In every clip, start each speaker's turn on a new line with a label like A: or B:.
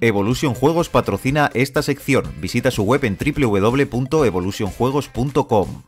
A: Evolution Juegos patrocina esta sección. Visita su web en www.evolutionjuegos.com.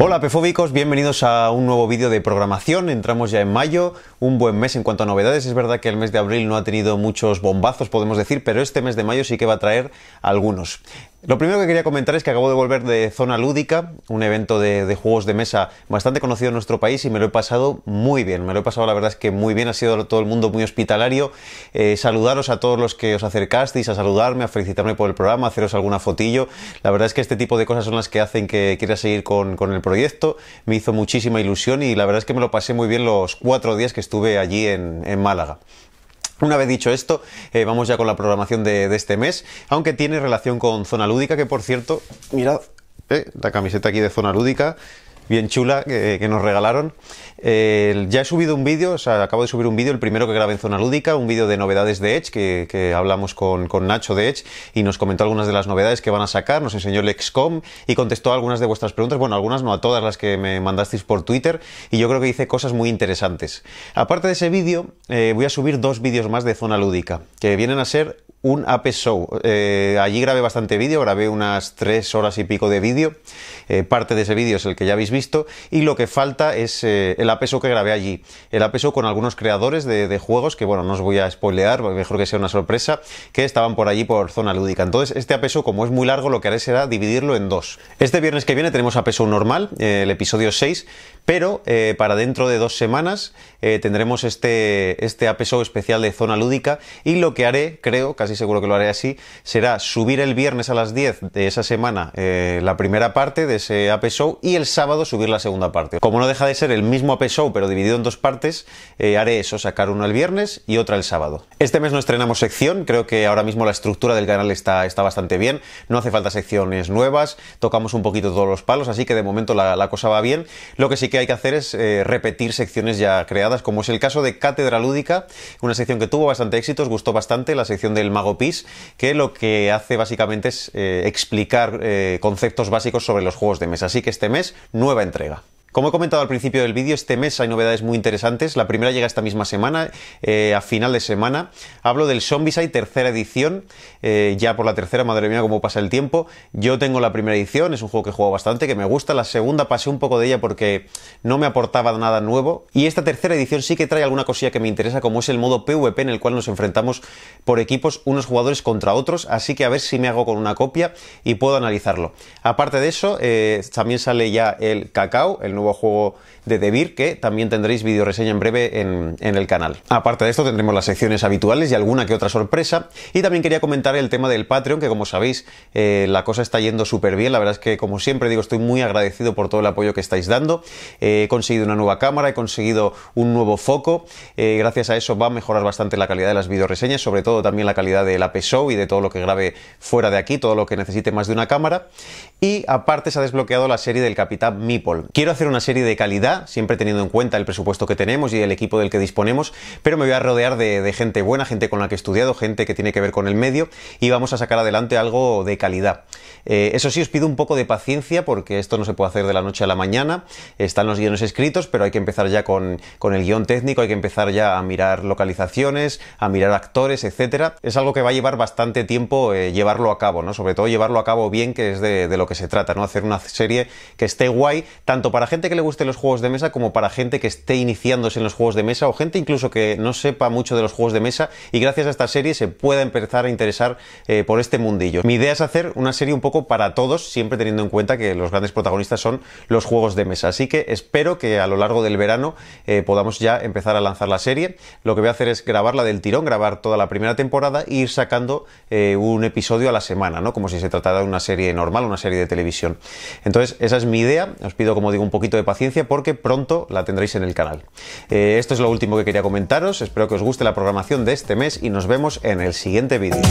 A: Hola pefóbicos, bienvenidos a un nuevo vídeo de programación. Entramos ya en mayo, un buen mes en cuanto a novedades. Es verdad que el mes de abril no ha tenido muchos bombazos, podemos decir, pero este mes de mayo sí que va a traer algunos. Lo primero que quería comentar es que acabo de volver de Zona Lúdica, un evento de, juegos de mesa bastante conocido en nuestro país y me lo he pasado muy bien. Me lo he pasado, la verdad es que muy bien, ha sido todo el mundo muy hospitalario. Eh, saludaros a todos los que os acercasteis, a saludarme, a felicitarme por el programa, haceros alguna fotillo. La verdad es que este tipo de cosas son las que hacen que quiera seguir con, el proyecto. Me hizo muchísima ilusión y la verdad es que me lo pasé muy bien los cuatro días que estuve allí en Málaga. Una vez dicho esto, eh, vamos ya con la programación de, este mes, aunque tiene relación con Zona Lúdica, que por cierto, mirad, eh, la camiseta aquí de Zona Lúdica, bien chula, que nos regalaron ya he subido un vídeo, o sea, acabo de subir un vídeo, el primero que grabé en Zona Lúdica, un vídeo de novedades de Edge, que, hablamos con, Nacho de Edge y nos comentó algunas de las novedades que van a sacar, nos enseñó el XCOM y contestó algunas de vuestras preguntas, bueno, algunas no, a todas las que me mandasteis por Twitter y yo creo que hice cosas muy interesantes. Aparte de ese vídeo, eh, voy a subir dos vídeos más de Zona Lúdica, que vienen a ser un AP Show. Eh, allí grabé bastante vídeo, grabé unas tres horas y pico de vídeo, eh, parte de ese vídeo es el que ya habéis visto y lo que falta es el APSO que grabé allí. El APSO con algunos creadores de, juegos que, bueno, no os voy a spoilear, mejor que sea una sorpresa, que estaban por allí por zona lúdica. Entonces, este APSO, como es muy largo, lo que haré será dividirlo en dos. Este viernes que viene tenemos APSO normal, eh, el episodio 6, pero eh, para dentro de dos semanas eh, tendremos este, este APSO especial de zona lúdica y lo que haré, creo, casi seguro que lo haré así, será subir el viernes a las 10 de esa semana la primera parte de ese APSO y el sábado subir la segunda parte. Como no deja de ser el mismo APSO Show, pero dividido en dos partes, eh, haré eso, sacar uno el viernes y otra el sábado. Este mes no estrenamos sección, creo que ahora mismo la estructura del canal está, está bastante bien, no hace falta secciones nuevas, tocamos un poquito todos los palos, así que de momento la, cosa va bien. Lo que sí que hay que hacer es eh, repetir secciones ya creadas, como es el caso de Cátedra Lúdica, una sección que tuvo bastante éxito, os gustó bastante, la sección del Mago Pis, que lo que hace básicamente es eh, explicar conceptos básicos sobre los juegos de mesa. Así que este mes, nueva entrega. Como he comentado al principio del vídeo, este mes hay novedades muy interesantes. La primera llega esta misma semana, eh, a final de semana. Hablo del Zombieside tercera edición, eh, ya por la tercera, madre mía, cómo pasa el tiempo. Yo tengo la primera edición, es un juego que he jugado bastante, que me gusta. La segunda pasé un poco de ella porque no me aportaba nada nuevo. Y esta tercera edición sí que trae alguna cosilla que me interesa, como es el modo PvP en el cual nos enfrentamos por equipos unos jugadores contra otros. Así que a ver si me hago con una copia y puedo analizarlo. Aparte de eso, eh, también sale ya el Cacao, el nuevo juego de debir que también tendréis vídeo reseña en breve en, el canal. Aparte de esto, tendremos las secciones habituales y alguna que otra sorpresa. Y también quería comentar el tema del Patreon, que como sabéis, eh, la cosa está yendo súper bien. La verdad es que, como siempre digo, estoy muy agradecido por todo el apoyo que estáis dando. he conseguido una nueva cámara, he conseguido un nuevo foco. Eh, gracias a eso va a mejorar bastante la calidad de las reseñas sobre todo también la calidad de la Show y de todo lo que grabe fuera de aquí, todo lo que necesite más de una cámara. Y aparte se ha desbloqueado la serie del Capitán Meeple. Quiero hacer un una serie de calidad, siempre teniendo en cuenta el presupuesto que tenemos y el equipo del que disponemos, pero me voy a rodear de, gente buena, gente con la que he estudiado, gente que tiene que ver con el medio y vamos a sacar adelante algo de calidad. Eh, eso sí, os pido un poco de paciencia porque esto no se puede hacer de la noche a la mañana, están los guiones escritos, pero hay que empezar ya con, el guión técnico, hay que empezar ya a mirar localizaciones, a mirar actores, etcétera. Es algo que va a llevar bastante tiempo eh, llevarlo a cabo, ¿no? Sobre todo llevarlo a cabo bien, que es de, de lo que se trata, ¿no? Hacer una serie que esté guay, tanto para gente que le guste los juegos de mesa como para gente que esté iniciándose en los juegos de mesa o gente incluso que no sepa mucho de los juegos de mesa y gracias a esta serie se pueda empezar a interesar eh, por este mundillo. Mi idea es hacer una serie un poco para todos, siempre teniendo en cuenta que los grandes protagonistas son los juegos de mesa. Así que espero que a lo largo del verano eh, podamos ya empezar a lanzar la serie. Lo que voy a hacer es grabarla del tirón, grabar toda la primera temporada e ir sacando eh, un episodio a la semana, ¿no? Como si se tratara de una serie normal, una serie de televisión. Entonces, esa es mi idea. Os pido, como digo, un poquito de paciencia porque pronto la tendréis en el canal. Eh, esto es lo último que quería comentaros, espero que os guste la programación de este mes y nos vemos en el siguiente vídeo.